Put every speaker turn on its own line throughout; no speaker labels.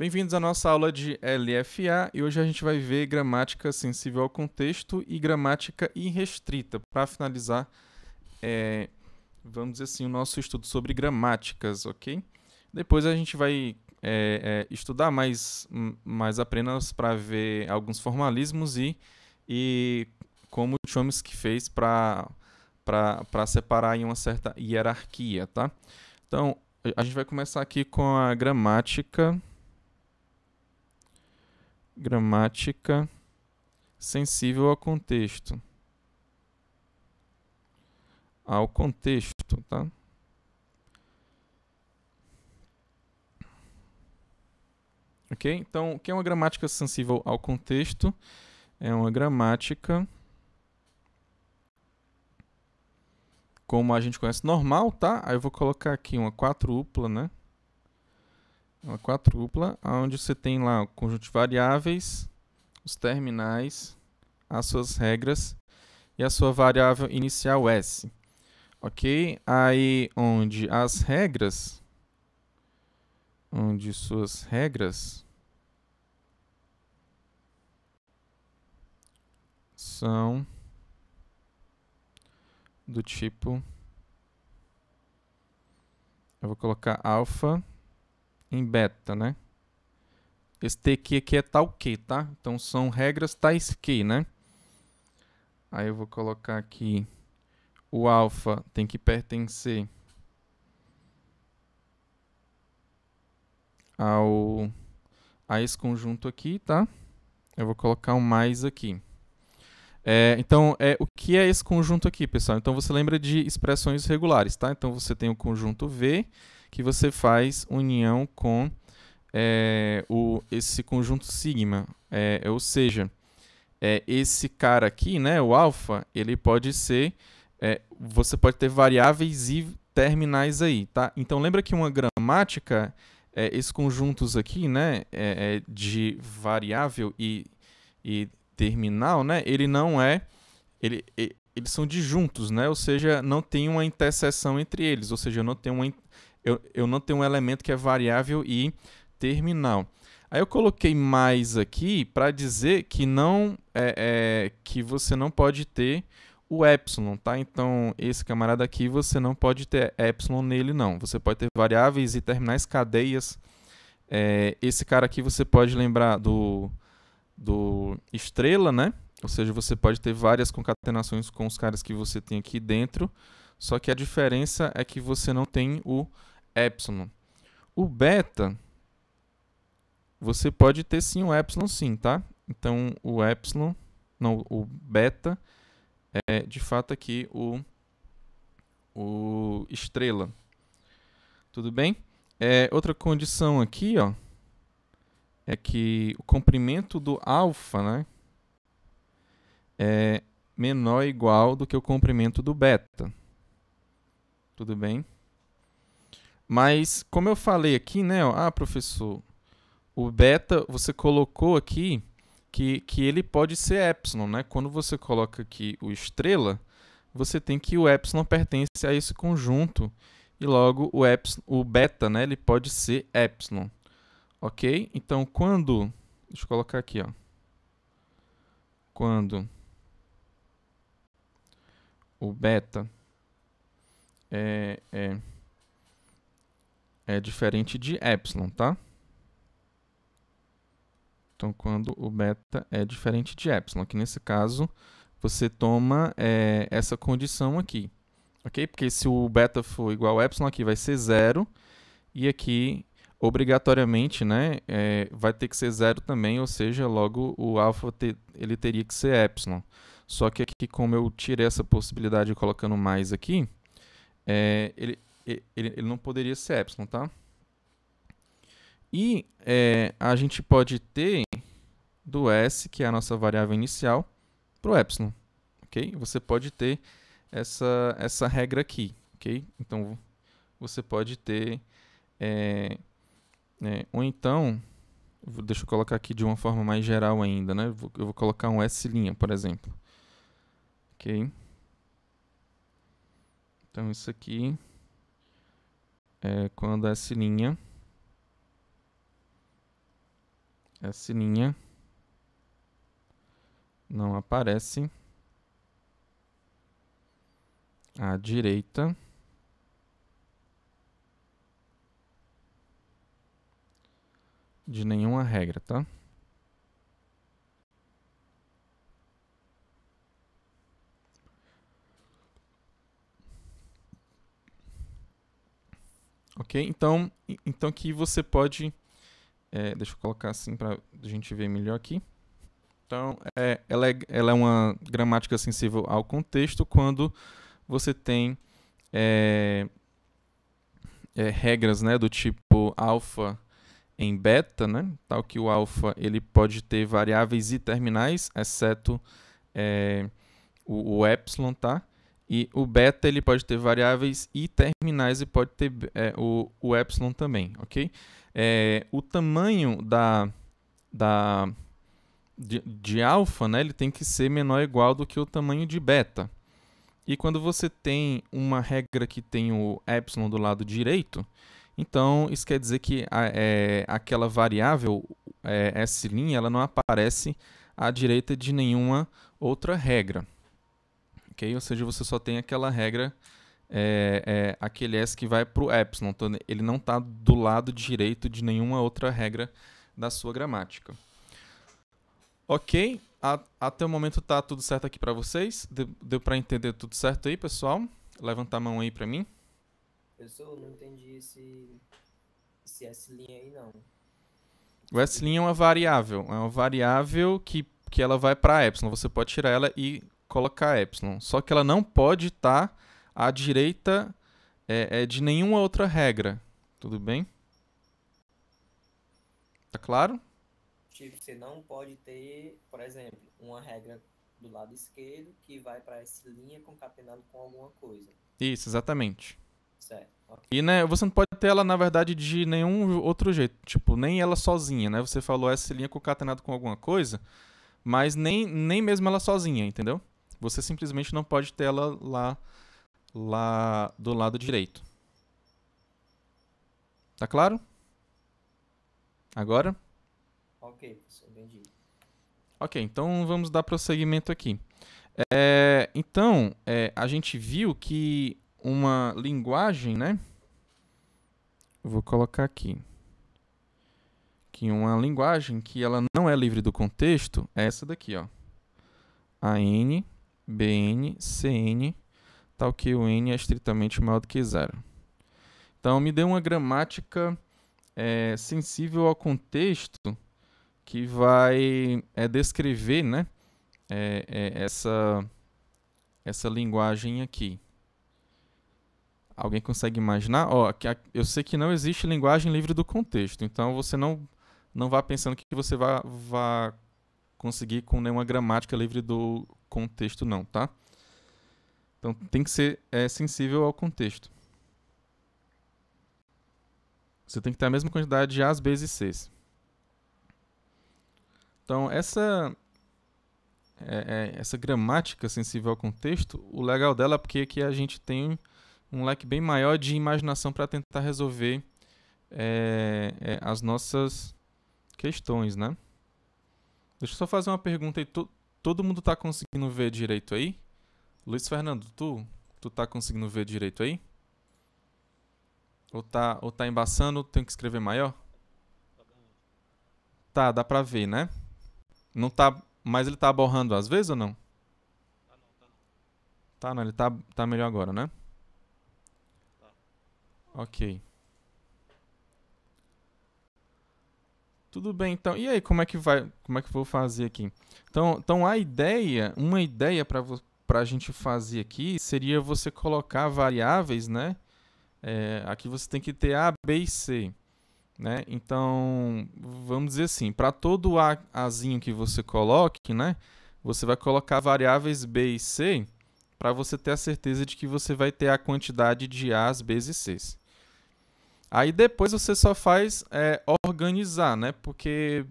Bem-vindos à nossa aula de LFA e hoje a gente vai ver gramática sensível ao contexto e gramática irrestrita. Para finalizar, é, vamos dizer assim, o nosso estudo sobre gramáticas, ok? Depois a gente vai é, é, estudar mais, hum, mais apenas para ver alguns formalismos e, e como Chomsky fez para separar em uma certa hierarquia, tá? Então, a gente vai começar aqui com a gramática gramática sensível ao contexto. Ao contexto, tá? Ok? Então, o que é uma gramática sensível ao contexto? É uma gramática, como a gente conhece, normal, tá? Aí eu vou colocar aqui uma quadrupla, né? Uma quadrupla, onde você tem lá o conjunto de variáveis, os terminais, as suas regras e a sua variável inicial S. Ok? Aí, onde as regras, onde suas regras são do tipo, eu vou colocar alfa em beta, né? Esse TQ aqui é tal que, tá? Então são regras tais que, né? Aí eu vou colocar aqui o alfa tem que pertencer ao a esse conjunto aqui, tá? Eu vou colocar um mais aqui. É, então, é, o que é esse conjunto aqui, pessoal? Então, você lembra de expressões regulares, tá? Então, você tem o conjunto V que você faz união com é, o, esse conjunto sigma. É, é, ou seja, é, esse cara aqui, né, o alfa, ele pode ser. É, você pode ter variáveis e terminais aí, tá? Então lembra que uma gramática, é, esses conjuntos aqui, né, de variável e, e terminal, né, ele não é. Ele, eles são disjuntos, né? Ou seja, não tem uma interseção entre eles, ou seja, não tem uma eu, eu não tenho um elemento que é variável e terminal. Aí eu coloquei mais aqui para dizer que não é, é, que você não pode ter o epsilon, tá? Então esse camarada aqui você não pode ter epsilon nele não. Você pode ter variáveis e terminais cadeias. É, esse cara aqui você pode lembrar do do estrela, né? Ou seja, você pode ter várias concatenações com os caras que você tem aqui dentro. Só que a diferença é que você não tem o epsilon. O beta, você pode ter sim o epsilon sim, tá? Então, o epsilon, não, o beta é de fato aqui o, o estrela. Tudo bem? É, outra condição aqui, ó, é que o comprimento do alfa, né, é menor ou igual do que o comprimento do beta. Tudo bem? Mas, como eu falei aqui, né? ah, professor, o beta você colocou aqui que, que ele pode ser epsilon, né? Quando você coloca aqui o estrela, você tem que o epsilon pertence a esse conjunto e logo o, epsilon, o beta, né? Ele pode ser epsilon, ok? Então, quando... Deixa eu colocar aqui, ó. Quando o beta é, é é diferente de epsilon, tá? Então, quando o beta é diferente de epsilon, que nesse caso você toma é, essa condição aqui, ok? Porque se o beta for igual a epsilon, aqui vai ser zero, e aqui, obrigatoriamente, né, é, vai ter que ser zero também, ou seja, logo o alfa te, ele teria que ser epsilon. Só que aqui, como eu tirei essa possibilidade colocando mais aqui, é, ele, ele, ele não poderia ser epsilon, tá? E é, a gente pode ter do S, que é a nossa variável inicial, para o epsilon, ok? Você pode ter essa, essa regra aqui, ok? Então, você pode ter... É, é, ou então, deixa eu colocar aqui de uma forma mais geral ainda, né? Eu vou colocar um S', por exemplo. Ok? Então, isso aqui é quando essa é linha, é não aparece à direita de nenhuma regra, tá? Ok? Então, então que você pode. É, deixa eu colocar assim para a gente ver melhor aqui. Então, é, ela, é, ela é uma gramática sensível ao contexto quando você tem é, é, regras né, do tipo alfa em beta, né, tal que o alfa ele pode ter variáveis e terminais, exceto é, o, o epsilon, tá? E o beta ele pode ter variáveis e terminais e pode ter é, o, o epsilon também, ok? É, o tamanho da, da, de, de alfa né, ele tem que ser menor ou igual do que o tamanho de beta. E quando você tem uma regra que tem o epsilon do lado direito, então isso quer dizer que a, é, aquela variável é, S' ela não aparece à direita de nenhuma outra regra ok? Ou seja, você só tem aquela regra, é, é, aquele S que vai para o epsilon. Então ele não está do lado direito de nenhuma outra regra da sua gramática. Ok? A, até o momento está tudo certo aqui para vocês? Deu, deu para entender tudo certo aí, pessoal? Levanta a mão aí para mim. Pessoal, não entendi esse, esse S' aí, não. O S' é uma variável. É uma variável que, que ela vai para epsilon. Você pode tirar ela e colocar epsilon. Só que ela não pode estar tá à direita é, é, de nenhuma outra regra. Tudo bem? Tá claro? Tipo, você não pode ter, por exemplo, uma regra do lado esquerdo que vai para essa linha concatenado com alguma coisa. Isso, exatamente. Certo. Okay. E né, você não pode ter ela, na verdade, de nenhum outro jeito. Tipo, nem ela sozinha, né? Você falou essa linha concatenada com alguma coisa, mas nem, nem mesmo ela sozinha, entendeu? Você simplesmente não pode ter ela lá, lá do lado direito. Tá claro? Agora? Ok, entendi. Ok, então vamos dar prosseguimento aqui. É, então, é, a gente viu que uma linguagem, né? Vou colocar aqui. Que uma linguagem que ela não é livre do contexto é essa daqui, ó. A N Bn, Cn, tal que o n é estritamente maior do que zero. Então, me dê uma gramática é, sensível ao contexto que vai é, descrever né, é, é essa, essa linguagem aqui. Alguém consegue imaginar? eu sei que não existe linguagem livre do contexto, então você não, não vá pensando que você vai, vai conseguir com nenhuma gramática livre do contexto não, tá? Então tem que ser é, sensível ao contexto. Você tem que ter a mesma quantidade de As, Bs e Cs. Então essa é, é, essa gramática sensível ao contexto, o legal dela é porque aqui a gente tem um leque bem maior de imaginação para tentar resolver é, é, as nossas questões, né? Deixa eu só fazer uma pergunta aí. Todo mundo tá conseguindo ver direito aí? Luiz Fernando, tu, tu tá conseguindo ver direito aí? Ou tá, ou tá embaçando, tem que escrever maior? Tá, dá pra ver, né? Não tá, mas ele tá borrando às vezes ou não? Tá não, tá não. Tá não, ele tá, tá melhor agora, né? Tá. Ok. Tudo bem, então. E aí, como é que vai? Como é que eu vou fazer aqui? Então, então a ideia, uma ideia para para a gente fazer aqui seria você colocar variáveis, né? É, aqui você tem que ter A, B e C, né? Então, vamos dizer assim, para todo A, Azinho que você coloque, né? Você vai colocar variáveis B e C para você ter a certeza de que você vai ter a quantidade de As, Bs e Cs. Aí depois você só faz é, organizar, né? Porque,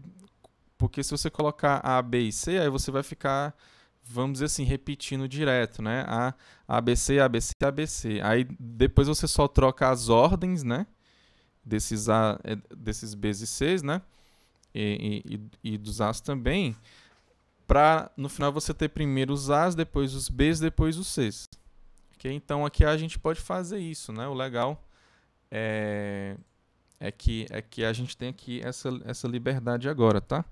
porque se você colocar A, B e C, aí você vai ficar, vamos dizer assim, repetindo direto, né? A, ABC, ABC, ABC. Aí depois você só troca as ordens, né? Desses, a, é, desses Bs e Cs, né? E, e, e dos As também. Para no final você ter primeiro os As, depois os Bs, depois os Cs. Okay? Então aqui a gente pode fazer isso, né? O legal é, é, que, é que a gente tem aqui essa, essa liberdade agora, tá?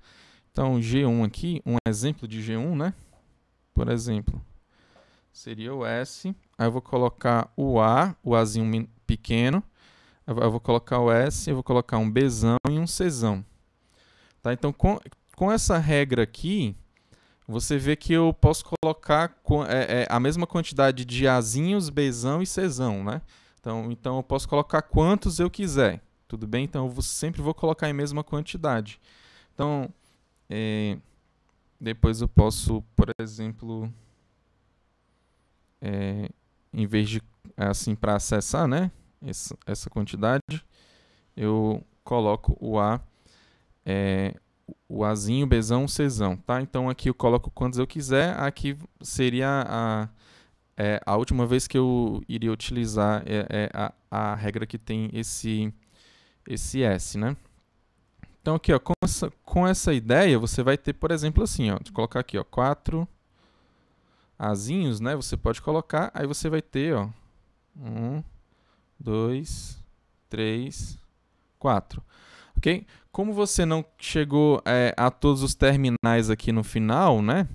Então, G1 aqui, um exemplo de G1, né? Por exemplo, seria o S. Aí eu vou colocar o A, o Azinho pequeno. Eu vou colocar o S, eu vou colocar um Bzão e um Czão. Tá? Então, com, com essa regra aqui, você vê que eu posso colocar é, é, a mesma quantidade de Azinhos, Bzão e Czão, né? Então, então eu posso colocar quantos eu quiser, tudo bem? Então eu sempre vou colocar em mesma quantidade. Então, é, depois eu posso, por exemplo, é, em vez de assim para acessar, né, essa, essa, quantidade, eu coloco o a é, o azinho, bezão, Czão, tá? Então aqui eu coloco quantos eu quiser, aqui seria a, a é, a última vez que eu iria utilizar é, é a, a, regra que tem esse, esse S, né? Então aqui, ó, com, essa, com essa ideia, você vai ter, por exemplo, assim, ó, colocar aqui, ó, quatro azinhos, né? Você pode colocar, aí você vai ter, ó, um, dois, três, quatro, ok? Como você não chegou é, a todos os terminais aqui no final, né?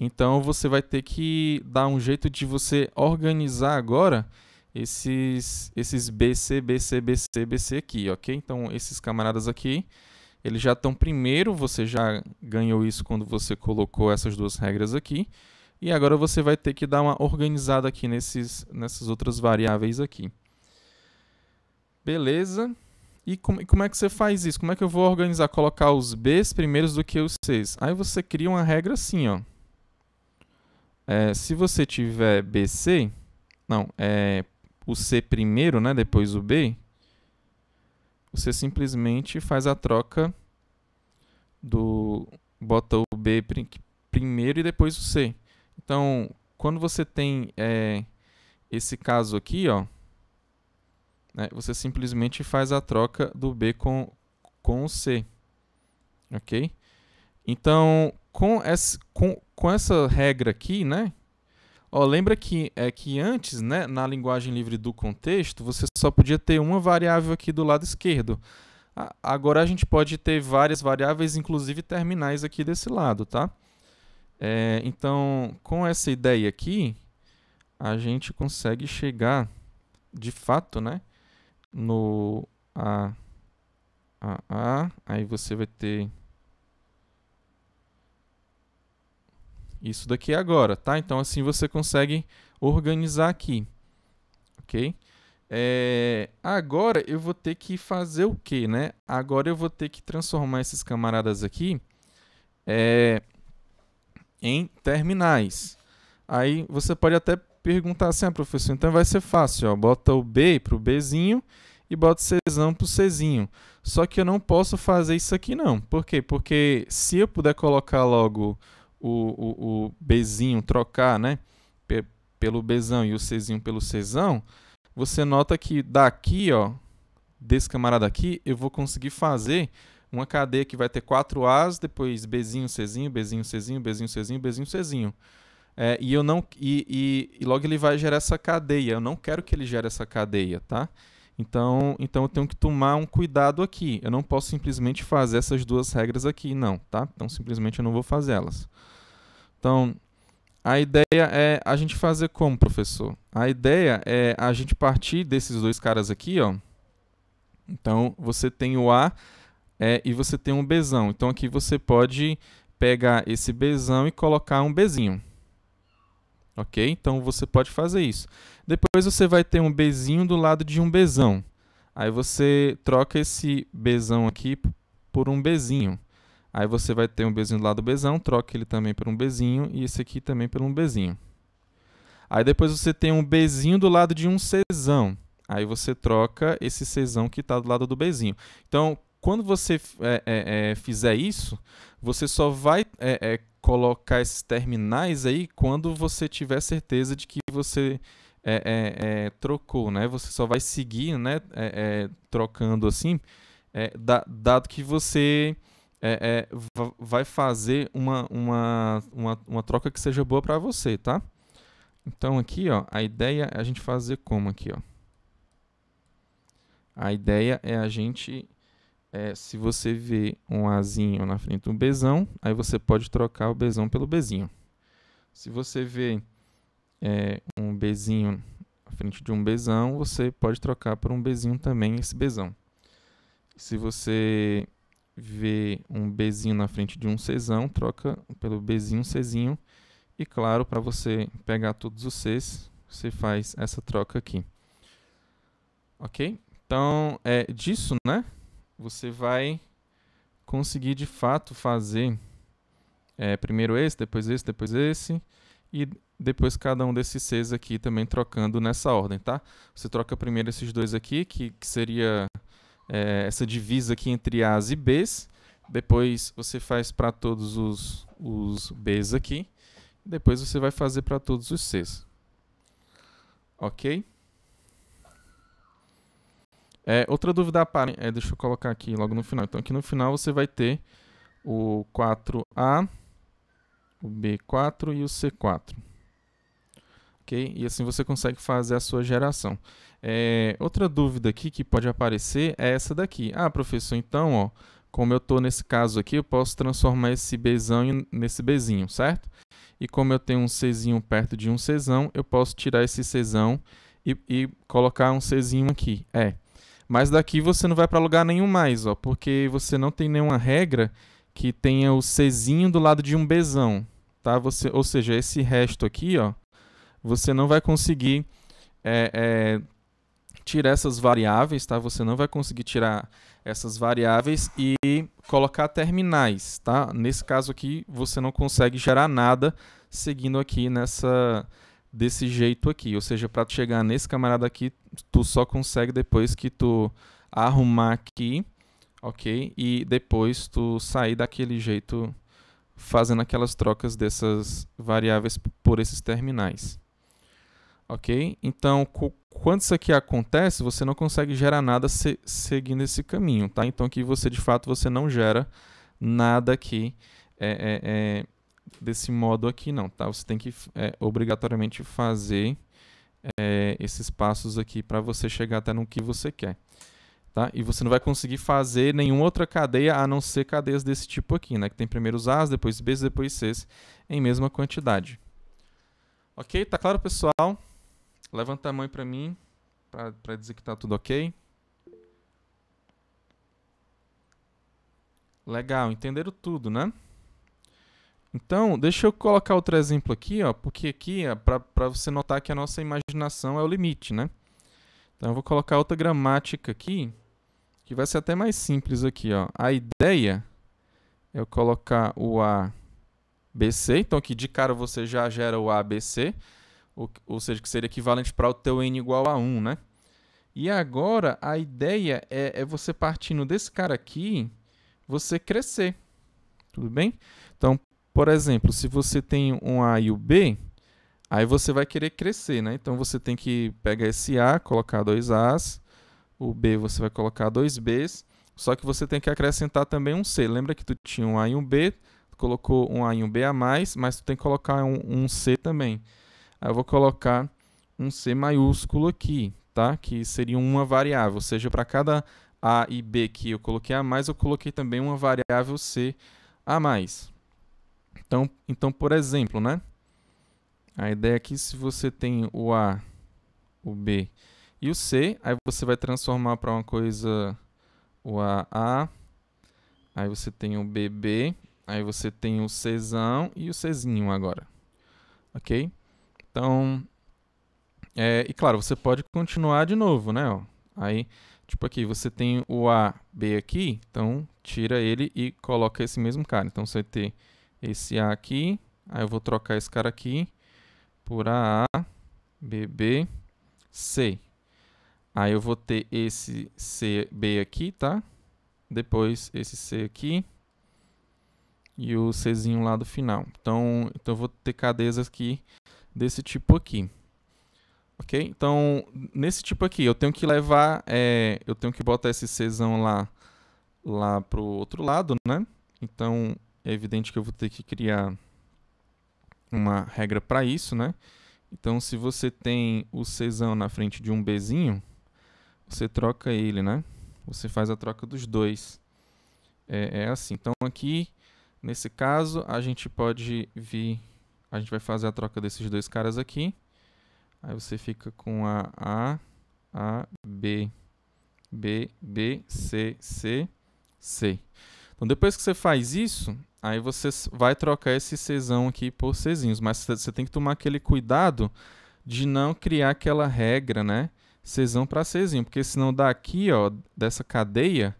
Então você vai ter que dar um jeito de você organizar agora esses esses BC, BC, BC, BC aqui, ok? Então esses camaradas aqui, eles já estão primeiro, você já ganhou isso quando você colocou essas duas regras aqui. E agora você vai ter que dar uma organizada aqui nesses, nessas outras variáveis aqui. Beleza. E como, como é que você faz isso? Como é que eu vou organizar? Colocar os Bs primeiros do que os Cs. Aí você cria uma regra assim, ó. É, se você tiver BC, não, é o C primeiro, né, depois o B, você simplesmente faz a troca do bota o B primeiro e depois o C. Então, quando você tem é, esse caso aqui, ó, né, você simplesmente faz a troca do B com, com o C, ok? Então, com essa, com, com essa regra aqui, né? Ó, lembra que, é, que antes, né, na linguagem livre do contexto, você só podia ter uma variável aqui do lado esquerdo. A, agora a gente pode ter várias variáveis, inclusive terminais aqui desse lado, tá? É, então, com essa ideia aqui, a gente consegue chegar, de fato, né, no a, a, a, aí você vai ter Isso daqui é agora, tá? Então assim você consegue organizar aqui, ok? É, agora eu vou ter que fazer o quê, né? Agora eu vou ter que transformar esses camaradas aqui é, em terminais. Aí você pode até perguntar assim, ah, professor, então vai ser fácil, ó, bota o B para o Bzinho e bota o Czão para o Czinho. Só que eu não posso fazer isso aqui não. Por quê? Porque se eu puder colocar logo o, o, o Bzinho trocar né, pelo Bzão e o Czinho pelo Czão, você nota que daqui, ó, desse camarada aqui, eu vou conseguir fazer uma cadeia que vai ter quatro As, depois Bzinho, Czinho, Bzinho, Czinho, Bzinho, Czinho, Bzinho, Czinho. É, e eu não e, e, e, logo ele vai gerar essa cadeia. Eu não quero que ele gere essa cadeia, tá? Então, então eu tenho que tomar um cuidado aqui. Eu não posso simplesmente fazer essas duas regras aqui, não, tá? Então simplesmente eu não vou fazer elas. Então, a ideia é a gente fazer como, professor? A ideia é a gente partir desses dois caras aqui, ó. Então, você tem o A é, e você tem um Bzão. Então, aqui você pode pegar esse Bzão e colocar um Bzinho ok? Então você pode fazer isso. Depois você vai ter um bezinho do lado de um bezão. Aí você troca esse bezão aqui por um bezinho. Aí você vai ter um bezinho do lado do bezão. troca ele também por um bezinho e esse aqui também por um bezinho. Aí depois você tem um bezinho do lado de um Czão. Aí você troca esse Czão que está do lado do bezinho. Então, quando você é, é, é, fizer isso, você só vai é, é, colocar esses terminais aí quando você tiver certeza de que você é, é, é trocou, né? Você só vai seguir, né? É, é, trocando assim, da, dado que você vai fazer uma, uma, uma, uma troca que seja boa para você, tá? Então aqui, ó, a ideia é a gente fazer como aqui, ó. A ideia é a gente é, se você vê um Azinho na frente de um Bzão, aí você pode trocar o Bzão pelo Bzinho. Se você vê é, um Bzinho na frente de um Bzão, você pode trocar por um Bzinho também esse Bzão. Se você vê um Bzinho na frente de um Czão, troca pelo Bzinho, Czinho. E claro, para você pegar todos os Cs, você faz essa troca aqui. Ok? Então, é disso, né? você vai conseguir de fato fazer é, primeiro esse, depois esse, depois esse, e depois cada um desses seis aqui também trocando nessa ordem, tá? Você troca primeiro esses dois aqui, que, que seria é, essa divisa aqui entre As e Bs, depois você faz para todos os, os Bs aqui, depois você vai fazer para todos os Cs. Ok? É, outra dúvida aparente, é, deixa eu colocar aqui logo no final. Então, aqui no final você vai ter o 4A, o B4 e o C4. ok? E assim você consegue fazer a sua geração. É, outra dúvida aqui que pode aparecer é essa daqui. Ah, professor, então, ó, como eu estou nesse caso aqui, eu posso transformar esse B nesse B, certo? E como eu tenho um C perto de um C, eu posso tirar esse C e, e colocar um C aqui. É. Mas daqui você não vai para lugar nenhum mais, ó, porque você não tem nenhuma regra que tenha o Czinho do lado de um Bzão, tá? Você, ou seja, esse resto aqui, ó, você não vai conseguir é, é, tirar essas variáveis, tá? Você não vai conseguir tirar essas variáveis e colocar terminais, tá? Nesse caso aqui, você não consegue gerar nada seguindo aqui nessa desse jeito aqui. Ou seja, para chegar nesse camarada aqui, tu só consegue depois que tu arrumar aqui, ok? E depois tu sair daquele jeito fazendo aquelas trocas dessas variáveis por esses terminais. Ok? Então, quando isso aqui acontece, você não consegue gerar nada se seguindo esse caminho, tá? Então, aqui você, de fato, você não gera nada aqui é, é, é desse modo aqui não, tá? Você tem que é, obrigatoriamente fazer é, esses passos aqui para você chegar até no que você quer. Tá? E você não vai conseguir fazer nenhuma outra cadeia a não ser cadeias desse tipo aqui, né? Que tem primeiro os As, depois Bs, depois Cs, em mesma quantidade. Ok? Tá claro, pessoal? Levanta a mão para mim, para dizer que tá tudo ok. Legal, entenderam tudo, né? Então, deixa eu colocar outro exemplo aqui, ó, porque aqui, para você notar que a nossa imaginação é o limite, né? Então, eu vou colocar outra gramática aqui, que vai ser até mais simples aqui, ó. A ideia é eu colocar o ABC, então aqui de cara você já gera o ABC, ou, ou seja, que seria equivalente para o teu n igual a 1, né? E agora, a ideia é, é você partindo desse cara aqui, você crescer, tudo bem? Então, por exemplo, se você tem um A e o B, aí você vai querer crescer, né? Então você tem que pegar esse A, colocar dois As, o B você vai colocar dois Bs, só que você tem que acrescentar também um C. Lembra que tu tinha um A e um B, colocou um A e um B a mais, mas tu tem que colocar um, um C também. Aí eu vou colocar um C maiúsculo aqui, tá? Que seria uma variável, ou seja, para cada A e B que eu coloquei a mais, eu coloquei também uma variável C a mais. Então, então por exemplo, né? A ideia é que se você tem o A, o B e o C, aí você vai transformar para uma coisa o A, A, aí você tem o BB, aí você tem o Czão e o Czinho agora. Ok? Então, é, e claro, você pode continuar de novo, né? Ó, aí, tipo aqui, você tem o A, B aqui, então tira ele e coloca esse mesmo cara. Então você vai ter esse A aqui. Aí eu vou trocar esse cara aqui por B, b, C. Aí eu vou ter esse b aqui, tá? Depois esse C aqui. E o Czinho lá do final. Então, então eu vou ter cadezas aqui desse tipo aqui. Ok? Então, nesse tipo aqui, eu tenho que levar... É, eu tenho que botar esse Czão lá, lá pro outro lado, né? Então, é evidente que eu vou ter que criar uma regra para isso, né? Então, se você tem o Czão na frente de um Bzinho, você troca ele, né? Você faz a troca dos dois. É, é assim. Então, aqui, nesse caso, a gente pode vir... A gente vai fazer a troca desses dois caras aqui. Aí você fica com a A, A, B, B, B, C, C, C. Então, depois que você faz isso, Aí você vai trocar esse Czão aqui por Czinhos, mas você tem que tomar aquele cuidado de não criar aquela regra, né? Czão para Czinho, porque senão daqui, ó, dessa cadeia,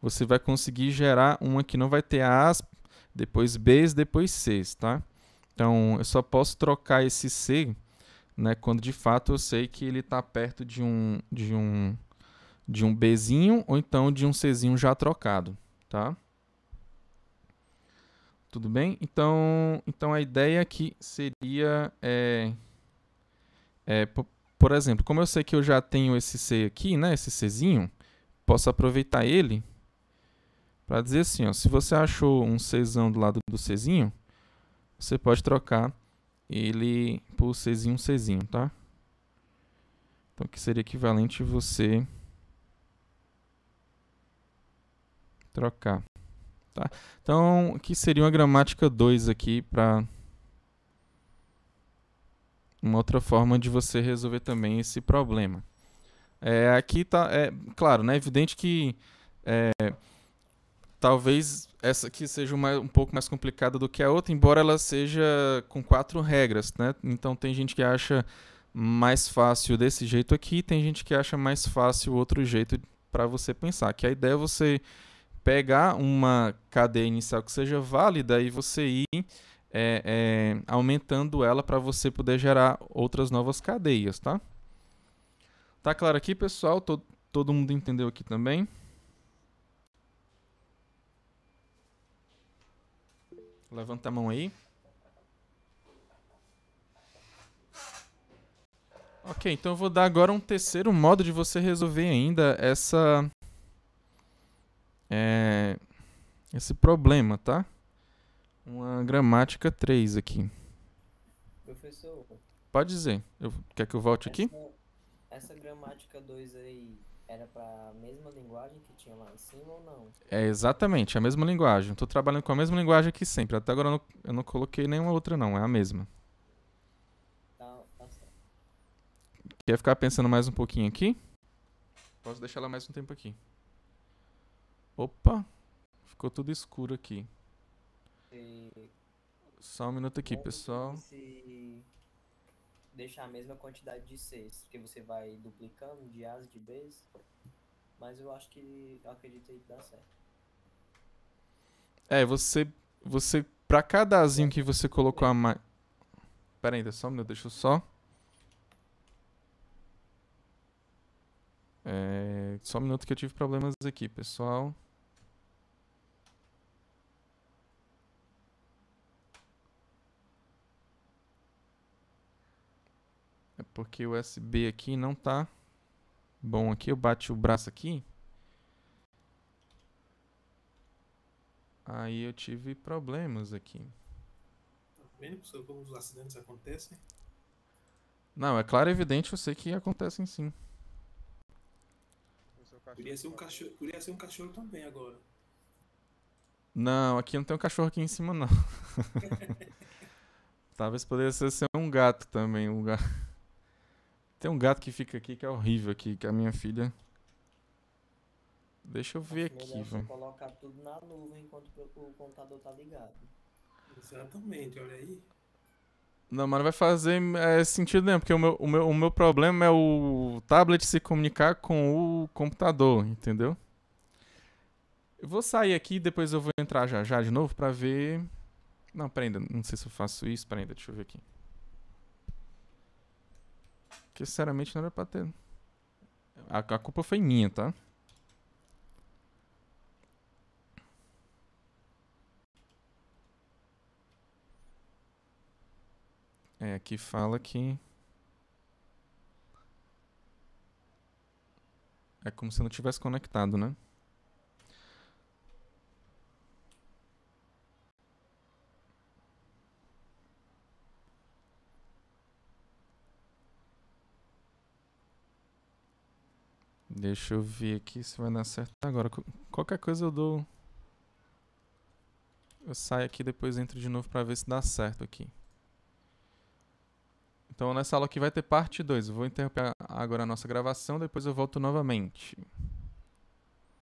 você vai conseguir gerar uma que não vai ter as, depois Bs, depois Cs, tá? Então, eu só posso trocar esse C, né, quando de fato eu sei que ele está perto de um, de um, de um Bzinho ou então de um Czinho já trocado, tá? Tudo bem? Então, então a ideia aqui seria, é, é, por, por exemplo, como eu sei que eu já tenho esse C aqui, né, esse Czinho, posso aproveitar ele para dizer assim, ó, se você achou um Czão do lado do Czinho, você pode trocar ele por Czinho, Czinho, tá? Então, que seria equivalente você trocar Tá? Então, o que seria uma gramática 2 aqui para uma outra forma de você resolver também esse problema. É, aqui tá, é claro, né, evidente que é, talvez essa aqui seja uma, um pouco mais complicada do que a outra, embora ela seja com quatro regras, né? Então tem gente que acha mais fácil desse jeito aqui, tem gente que acha mais fácil outro jeito para você pensar. Que a ideia é você pegar uma cadeia inicial que seja válida e você ir é, é, aumentando ela para você poder gerar outras novas cadeias, tá? Tá claro aqui, pessoal? Todo, todo mundo entendeu aqui também? Levanta a mão aí. Ok, então eu vou dar agora um terceiro modo de você resolver ainda essa é, esse problema, tá? Uma gramática 3 aqui. Professor. Pode dizer. Eu, quer que eu volte essa, aqui? Essa gramática 2 aí era para a mesma linguagem que tinha lá em cima ou não? É exatamente, a mesma linguagem. Estou trabalhando com a mesma linguagem aqui sempre. Até agora eu não, eu não coloquei nenhuma outra não, é a mesma. Tá, tá certo. Quer ficar pensando mais um pouquinho aqui? Posso deixar ela mais um tempo aqui. Opa! Ficou tudo escuro aqui. Só um minuto aqui, pessoal. deixar a mesma quantidade de Cs, porque você vai duplicando de As de Bs. Mas eu acho que. Eu acredito que dá certo. É, você. Você. Pra cada azinho que você colocou a mais. Pera ainda, só um minuto, deixa eu só. É, só um minuto que eu tive problemas aqui, pessoal. Porque o USB aqui não tá bom aqui. Eu bati o braço aqui. Aí eu tive problemas aqui. Tá vendo, como os acidentes acontecem? Não, é claro e evidente, eu sei que acontecem sim. Podia ser, um cachorro, podia ser um cachorro também agora. Não, aqui não tem um cachorro aqui em cima, não. Talvez pudesse ser um gato também. Um gato. Tem um gato que fica aqui que é horrível aqui, que é a minha filha. Deixa eu ver aqui, velho. colocar tudo na nuvem enquanto o computador tá ligado. Exatamente, olha aí. Não, mas não vai fazer é, sentido nenhum, porque o meu, o, meu, o meu problema é o tablet se comunicar com o computador, entendeu? Eu vou sair aqui e depois eu vou entrar já, já de novo pra ver... Não, pera ainda, não sei se eu faço isso, pera ainda, deixa eu ver aqui. Que sinceramente não era pra ter. A, a culpa foi minha, tá? É, aqui fala que. É como se não tivesse conectado, né? Deixa eu ver aqui se vai dar certo agora. Qualquer coisa eu dou... Eu saio aqui depois entro de novo para ver se dá certo aqui. Então nessa aula aqui vai ter parte 2. Eu vou interromper agora a nossa gravação, depois eu volto novamente.